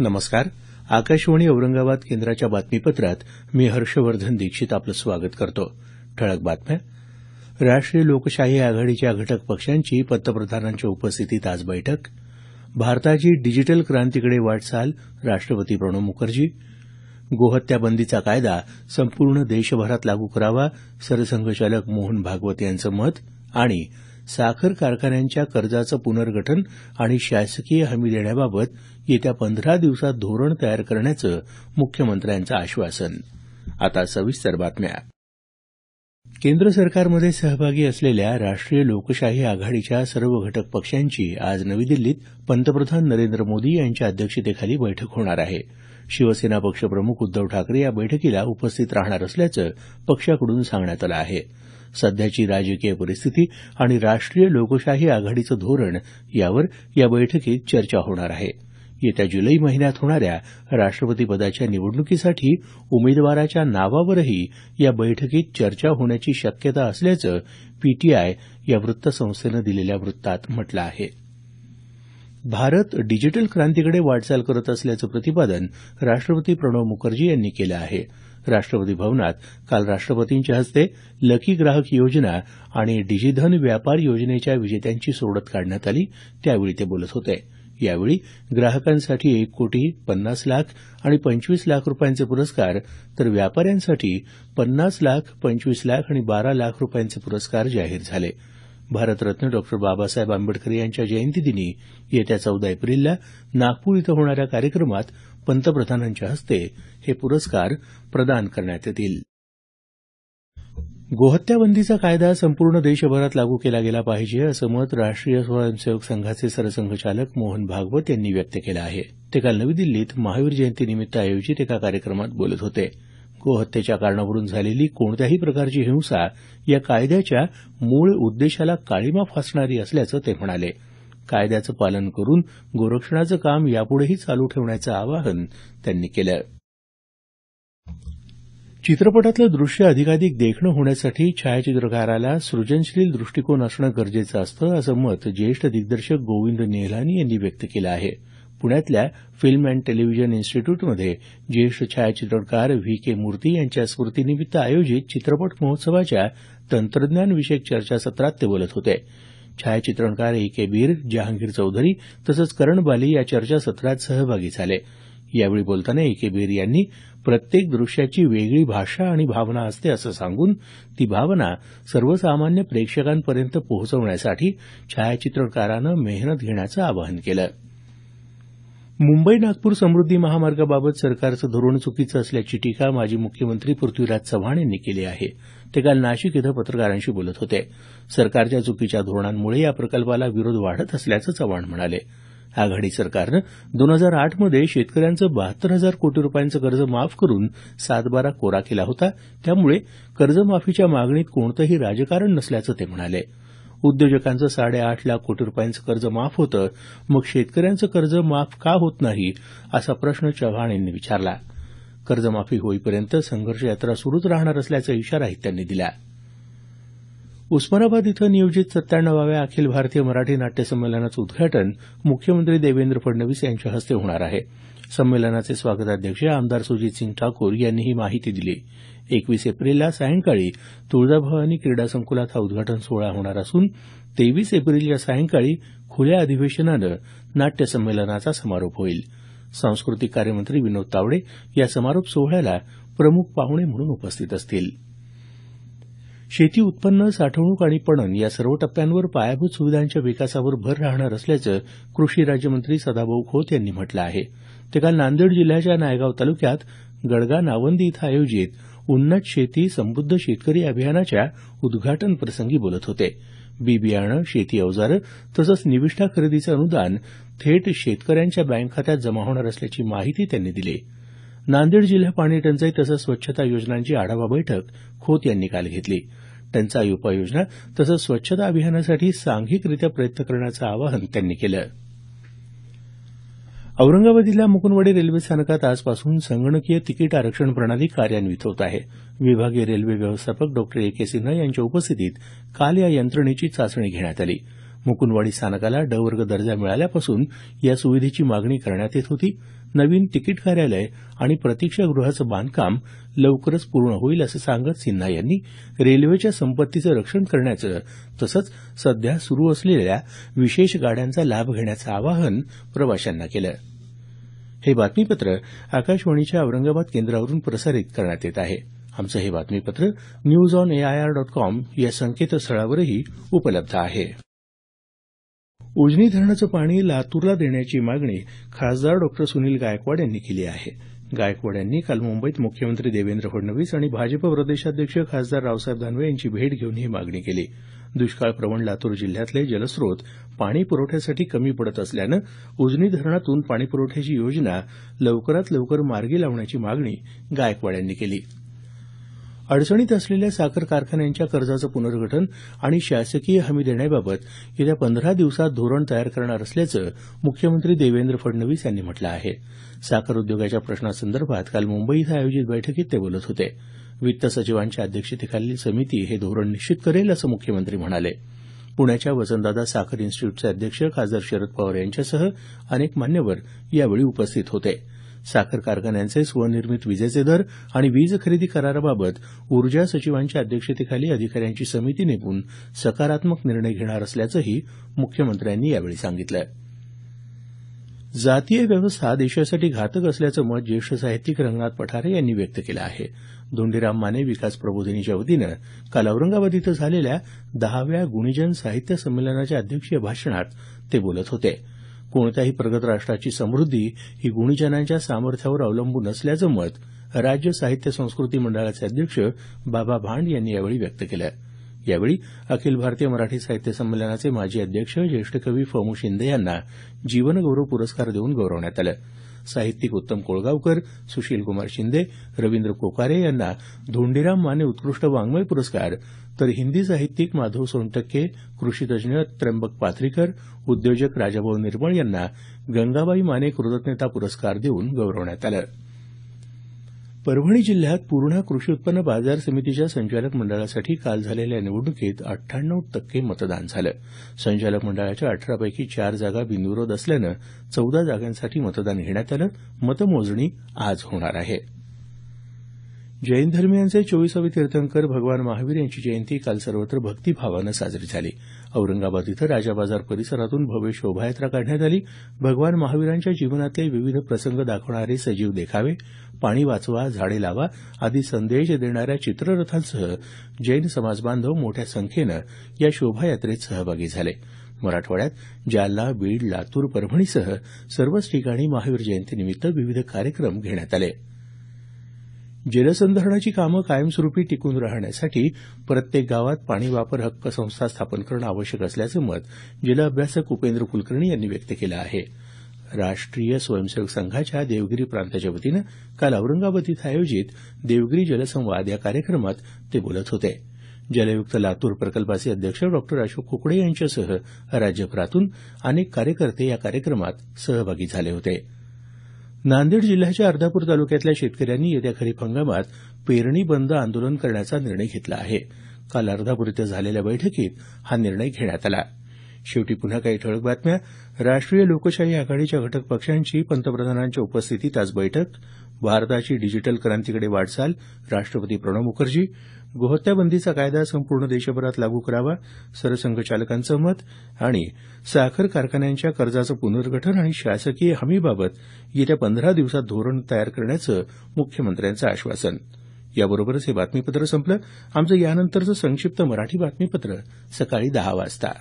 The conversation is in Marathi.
नमस्कार आकाशवाणी औरंगाबाद केंद्राच्या बातमीपत्रात मी हर्षवर्धन दीक्षित आपलं स्वागत करतो ठळक बातम्या राष्ट्रीय लोकशाही आघाडीच्या घटक पक्षांची पंतप्रधानांच्या उपस्थितीत आज बैठक भारताची डिजिटल क्रांतीकडे वाटचाल राष्ट्रपती प्रणव मुखर्जी गोहत्याबंदीचा कायदा संपूर्ण देशभरात लागू करावा सरसंघचालक मोहन भागवत यांचं मत आणि साखर कारखान्यांच्या कर्जाचं पुनर्गठन आणि शासकीय हमी देण्याबाबत येत्या पंधरा दिवसात धोरण तयार करण्याचं मुख्यमंत्र्यांचं आश्वासन आता सविस्तर बातम्या केंद्र सरकारमध्ये सहभागी असलेल्या राष्ट्रीय लोकशाही आघाडीच्या सर्व घटक पक्षांची आज नवी दिल्लीत पंतप्रधान नरेंद्र मोदी यांच्या अध्यक्षतेखाली बैठक होणार आहे शिवसेना पक्षप्रमुख उद्धव ठाकरे या बैठकीला उपस्थित राहणार असल्याचं पक्षाकडून सांगण्यात आलं आहे सध्याची राजकीय परिस्थिती आणि राष्ट्रीय लोकशाही आघाडीचं धोरण यावर या बैठकीत चर्चा होणार आहे येत्या जुलै महिन्यात होणाऱ्या राष्ट्रपतीपदाच्या निवडणुकीसाठी उमेदवाराच्या नावावरही या बैठकीत चर्चा होण्याची शक्यता असल्याचं पीटीआय या वृत्तसंस्थेनं दिलेल्या वृत्तात म्हटलं आहे भारत डिजिटल क्रांतीकडे वाटचाल करत असल्याचं प्रतिपादन राष्ट्रपती प्रणव मुखर्जी यांनी केलं आहे राष्ट्रपती भवनात काल राष्ट्रपतींच्या हस्ते लकी ग्राहक योजना आणि डिजीधन व्यापार योजनेच्या विजेत्यांची सोडत काढण्यात आली त्यावेळी ते बोलत होते यावेळी ग्राहकांसाठी एक कोटी पन्नास लाख आणि पंचवीस लाख रुपयांचे पुरस्कार तर व्यापाऱ्यांसाठी पन्नास लाख पंचवीस लाख आणि बारा लाख रुपयांचे पुरस्कार जाहीर झाले भारतरत्न डॉक्टर बाबासाहेब आंबेडकर यांच्या जयंतीदिनी येत्या चौदा एप्रिलला नागपूर इथं होणाऱ्या कार्यक्रमात पंतप्रधानांच्या हस्ते हे पुरस्कार प्रदान करण्यात येतील गोहत्याबंदीचा कायदा संपूर्ण देशभरात लागू केला गेला पाहिजे असं मत राष्ट्रीय स्वयंसेवक संघाचे सरसंघचालक मोहन भागवत यांनी व्यक्त केलं आहे ते काल नवी दिल्लीत महावीर जयंतीनिमित्त आयोजित एका कार्यक्रमात बोलत होते गोहत्येच्या कारणावरून झालेली कोणत्याही प्रकारची हिंसा या कायद्याच्या मूळ उद्देशाला काळीमा फासणारी असल्याचं ते म्हणाले कायद्याचं पालन करून गोरक्षणाचं काम यापुढेही चालू ठेवण्याचं आवाहन त्यांनी केलं चित्रपटातलं दृश्य अधिकाधिक देखणं होण्यासाठी छायाचित्रकाराला सृजनशील दृष्टिकोन असणं गरजेचं असतं असं मत ज्येष्ठ दिग्दर्शक गोविंद नेहलानी यांनी व्यक्त केलं आहे पुण्यातल्या फिल्म अँड टेलिव्हिजन इन्स्टिट्यूटमध्ये ज्येष्ठ छायाचित्रकार व्ही के मूर्ती यांच्या स्मृतीनिमित्त आयोजित चित्रपट महोत्सवाच्या तंत्रज्ञानविषयक चर्चासत्रात ते बोलत होते छायाचित्रणकार ए के बीर जहांगीर चौधरी तसंच करण बाली या चर्चासत्रात सहभागी झाले यावेळी बोलताना ए के बीर यांनी प्रत्येक दृश्याची वेगळी भाषा आणि भावना असते असं सांगून ती भावना सर्वसामान्य प्रेक्षकांपर्यंत पोहोचवण्यासाठी छायाचित्रणकारानं मेहनत घेण्याचं आवाहन केलं मुंबई नागपूर समृद्धी महामार्गाबाबत सरकारचं धोरण चुकीचं असल्याची टीका माजी मुख्यमंत्री पृथ्वीराज चव्हाण यांनी केली आहे ते काल नाशिक इथं पत्रकारांशी बोलत होते सरकारच्या चुकीच्या धोरणांमुळे या प्रकल्पाला विरोध वाढत असल्याचं चव्हाण म्हणाले आघाडी सरकारनं दोन हजार आठमध्ये शेतकऱ्यांचं बहात्तर हजार कोटी रुपयांचं कर्ज माफ करून सातबारा कोरा केला होता त्यामुळे कर्जमाफीच्या मागणीत कोणतंही राजकारण नसल्याचं ते म्हणाले उद्योजकांचं साडेआठ लाख कोटी रुपयांचं कर्ज माफ होतं मग शेतकऱ्यांचं कर्ज माफ का होत नाही असा प्रश्न चव्हाण यांनी विचारला कर्जमाफी होईपर्यंत संघर्ष यात्रा सुरूच राहणार असल्याचा इशाराही त्यांनी दिला उस्मानाबाद इथं नियोजित सत्त्याण्णवाव्या अखिल भारतीय मराठी नाट्य संमेलनाचं उद्घाटन मुख्यमंत्री देवेंद्र फडणवीस यांच्या हस्ते होणार आहे संमेलनाचे स्वागताध्यक्ष आमदार सुजितसिंग ठाकूर यांनी ही माहिती दिली एकवीस एप्रिलला सायंकाळी तुळजाभवानी क्रीडा संकुलात हा उद्घाटन सोहळा होणार असून तेवीस एप्रिलच्या सायंकाळी खुल्या अधिवेशनानं नाट्य संमेलनाचा समारोप होईल सांस्कृतिक कार्यमंत्री विनोद तावडे या समारोप सोहळ्याला प्रमुख पाहुणे म्हणून उपस्थित असतील शेती उत्पन्न साठवणूक आणि पणन या सर्व टप्प्यांवर पायाभूत सुविधांच्या विकासावर भर राहणार असल्याचं कृषी राज्यमंत्री सदाभाऊ खोत यांनी म्हटलं आहे ते काल नांदेड जिल्ह्याच्या नायगाव तालुक्यात गडगा नावंदी इथं आयोजित उन्नत शेती समृद्ध शेतकरी अभियानाच्या उद्घाटनप्रसंगी बोलत होते बी बियाणं शेती अवजारं तसंच निविष्ठा खरेदीचं अनुदान थेट शेतकऱ्यांच्या बँक खात्यात जमा होणार असल्याची माहिती त्यांनी दिली नांदेड जिल्हा पाणी टंचाई तसंच स्वच्छता योजनांची आढावा बैठक खोत यांनी काल घेतली टंचाई उपाययोजना तसंच स्वच्छता अभियानासाठी सांघिकरित्या प्रयत्न करण्याचं आवाहन त्यांनी केलं औरंगाबाद जिल्हा मुकुंदवाडी रेल्वे स्थानकात आजपासून संगणकीय तिकीट आरक्षण प्रणाली कार्यान्वित होत आहे विभागीय रेल्वे व्यवस्थापक डॉ ए के सिन्हा यांच्या उपस्थितीत काल या यंत्रणेची चाचणी घेण्यात आली मुकुंदवाडी स्थानकाला ड वर्ग दर्जा मिळाल्यापासून या सुविधेची मागणी करण्यात येत होती नवीन तिकीट कार्यालय आणि प्रतीक्षागृहाचं बांधकाम लवकरच पूर्ण होईल असं सांगत सिन्हा यांनी रेल्वेच्या संपत्तीचं रक्षण करण्याचं तसंच सध्या सुरू असलेल्या विशेष गाड्यांचा लाभ घेण्याचं आवाहन प्रवाशांना केलं हे बातमीपत्र आकाशवाणीच्या औरंगाबाद केंद्रावरून प्रसारित करण्यात येत आहे आमचं हे बातमीपत्र news on AIR dot com या संकेतस्थळावरही उपलब्ध आहे उजनी धरणाचं पाणी लातूरला देण्याची मागणी खासदार डॉ सुनील गायकवाड यांनी केली आहे गायकवाड यांनी काल मुंबईत मुख्यमंत्री देवेंद्र फडणवीस आणि भाजप प्रदेशाध्यक्ष खासदार रावसाहेब दानवे यांची भेट घेऊन ही मागणी केली दुष्काळप्रवण लातूर जिल्ह्यातले जलस्रोत पाणी पुरवठ्यासाठी कमी पडत असल्यानं उजनी धरणातून पाणीपुरवठ्याची योजना लवकरात लवकर मार्गी लावण्याची मागणी गायकवाड यांनी केली अडचणीत असलेल्या साखर कारखान्यांच्या कर्जाचं पुनर्गठन आणि शासकीय हमी देण्याबाबत येत्या पंधरा दिवसात धोरण तयार करणार असल्याचं मुख्यमंत्री देवेंद्र फडणवीस यांनी म्हटलं आहे साखर उद्योगाच्या प्रश्नासंदर्भात काल मुंबई इथं आयोजित बैठकीत ते बोलत होते वित्त सचिवांच्या अध्यक्षतेखालील समिती हे धोरण निश्चित करेल असं मुख्यमंत्री म्हणाले पुण्याच्या वसंतदादा साखर इन्स्टिट्यूटचे अध्यक्ष खासदार शरद पवार यांच्यासह अनेक मान्यवर यावेळी उपस्थित होते साखर कारखान्यांचे स्वनिर्मित विजेचे दर आणि वीज खरेदी कराराबाबत ऊर्जा सचिवांच्या अध्यक्षतेखाली अधिकाऱ्यांची समिती नेमून सकारात्मक निर्णय घेणार असल्याचंही मुख्यमंत्र्यांनी यावेळी सांगितलं जातीय व्यवस्था देशासाठी घातक असल्याचं मत ज्येष्ठ साहित्यिक रंगनाथ पठारे यांनी व्यक्त केलं आहे धोंडीराम माने विकास प्रबोधिनीच्या वतीनं काल औरंगाबाद इथं झालेल्या दहाव्या गुणीजन साहित्य संमेलनाच्या अध्यक्षीय भाषणात ते बोलत होते कोणत्याही प्रगत राष्ट्राची समृद्धी ही गुणीजनांच्या सामर्थ्यावर अवलंबून असल्याचं मत राज्य साहित्य संस्कृती मंडळाचे अध्यक्ष बाबा भांड यांनी यावेळी व्यक्त केलं यावेळी अखिल भारतीय मराठी साहित्य संमेलनाचे माजी अध्यक्ष ज्येष्ठ कवी फमू शिंदे यांना जीवनगौरव पुरस्कार देऊन गौरवण्यात आलं साहित्यिक उत्तम कोळगावकर सुशीलकुमार शिंदे रवींद्र कोकारे यांना धोंडीराम माने उत्कृष्ट वाङ्मय पुरस्कार तर हिंदी साहित्यिक माधव सोनटक्के कृषीतज्ञ त्र्यंबक पाथरीकर उद्योजक राजाभाऊ निर्मळ यांना गंगाबाई माने कृतज्ञता पुरस्कार देऊन गौरवण्यात आलं परभणी जिल्ह्यात पूर्णा कृषी उत्पन्न बाजार समितीच्या संचालक मंडळासाठी काल झालेल्या निवडणुकीत अठ्ठ्याण्णव टक्के मतदान झालं संचालक मंडळाच्या अठरापैकी चार जागा बिनविरोध असल्यानं चौदा जागांसाठी मतदान घेण्यात आलं मतमोजणी आज होणार आहे जैन धर्मियांचे चोवीसावी तीर्थंकर भगवान महावीर यांची जयंती काल सर्वत्र भक्तिभावानं साजरी झाली औरंगाबाद इथं राजाबाजार परिसरातून भव्य शोभायात्रा काढण्यात आली भगवान महावीरांच्या जीवनातले विविध प्रसंग दाखवणारे सजीव देखावे पाणी वाचवा झाडे लावा आदी संदेश देणाऱ्या चित्ररथांसह जैन समाजबांधव मोठ्या संख्येनं या शोभायात्रेत सहभागी झाले मराठवाड्यात जालना बीड लातूर परभणीसह सर्वच ठिकाणी महावीर जयंतीनिमित्त विविध कार्यक्रम घेण्यात आले जलसंधारणाची कामं कायमस्वरुपी टिकून राहण्यासाठी प्रत्येक गावात पाणी वापर हक्क संस्था स्थापन करणं आवश्यक असल्याचं मत जल अभ्यासक उपेंद्र कुलकर्णी यांनी व्यक्त केलं आहे राष्ट्रीय स्वयंसेवक संघाच्या देवगिरी प्रांताच्या वतीनं काल औरंगाबाद इथं आयोजित देवगिरी जलसंवाद या कार्यक्रमात ते बोलत होते जलयुक्त लातूर प्रकल्पाचे अध्यक्ष डॉक्टर अशोक कुकडे यांच्यासह राज्यभरातून अनेक कार्यकर्ते या कार्यक्रमात सहभागी झाले होते नांदेड जिल्ह्याच्या अर्धापूर तालुक्यातल्या शेतकऱ्यांनी येत्या खरीप हंगामात पेरणी बंद आंदोलन करण्याचा निर्णय घेतला आहे काल अर्धापूर इथं झालेल्या बैठकीत हा निर्णय घेण्यात आला शेवटी पुन्हा काही ठळक बातम्या राष्ट्रीय लोकशाही आघाडीच्या घटक पक्षांची पंतप्रधानांच्या उपस्थितीत आज बैठक भारताची डिजिटल क्रांतीकडे वाटचाल राष्ट्रपती प्रणव मुखर्जी गोहत्याबंदीचा बंदीचा कायदा संपूर्ण देशभरात लागू करावा सरसंघचालकांचं मत आणि साखर कारखान्यांच्या कर्जाचं पुनर्गठन आणि शासकीय हमीबाबत येत्या पंधरा दिवसात धोरण तयार करण्याचं मुख्यमंत्र्यांचं आश्वासन याबरोबरच हे बातमीपत्र संपलं आमचं यानंतरचं संक्षिप्त मराठी बातमीपत्र सकाळी दहा वाजता